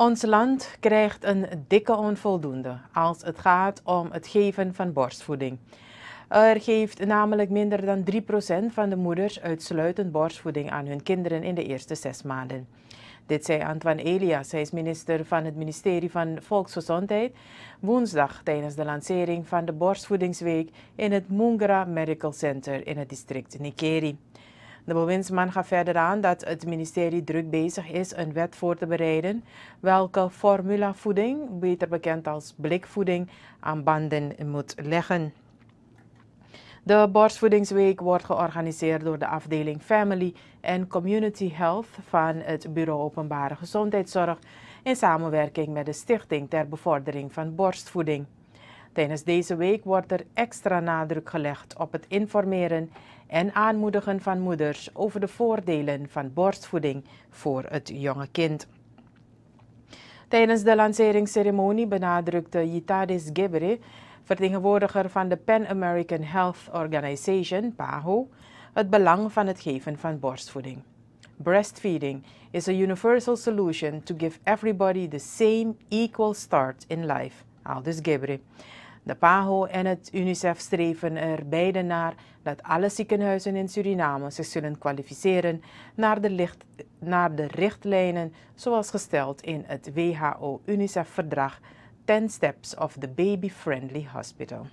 Ons land krijgt een dikke onvoldoende als het gaat om het geven van borstvoeding. Er geeft namelijk minder dan 3% van de moeders uitsluitend borstvoeding aan hun kinderen in de eerste zes maanden. Dit zei Antoine Elias, hij is minister van het ministerie van Volksgezondheid, woensdag tijdens de lancering van de Borstvoedingsweek in het Mungara Medical Center in het district Nikeri. De bewindsman gaf verder aan dat het ministerie druk bezig is een wet voor te bereiden welke formulavoeding, beter bekend als blikvoeding, aan banden moet leggen. De borstvoedingsweek wordt georganiseerd door de afdeling Family en Community Health van het Bureau Openbare Gezondheidszorg in samenwerking met de Stichting ter Bevordering van Borstvoeding. Tijdens deze week wordt er extra nadruk gelegd op het informeren en aanmoedigen van moeders over de voordelen van borstvoeding voor het jonge kind. Tijdens de lanceringsceremonie benadrukte Yitadis Gebre, vertegenwoordiger van de Pan American Health Organization, PAHO, het belang van het geven van borstvoeding. Breastfeeding is a universal solution to give everybody the same equal start in life, aldus Gebre. De PAHO en het UNICEF streven er beide naar dat alle ziekenhuizen in Suriname zich zullen kwalificeren naar de, naar de richtlijnen zoals gesteld in het WHO-UNICEF-verdrag 10 Steps of the Baby Friendly Hospital.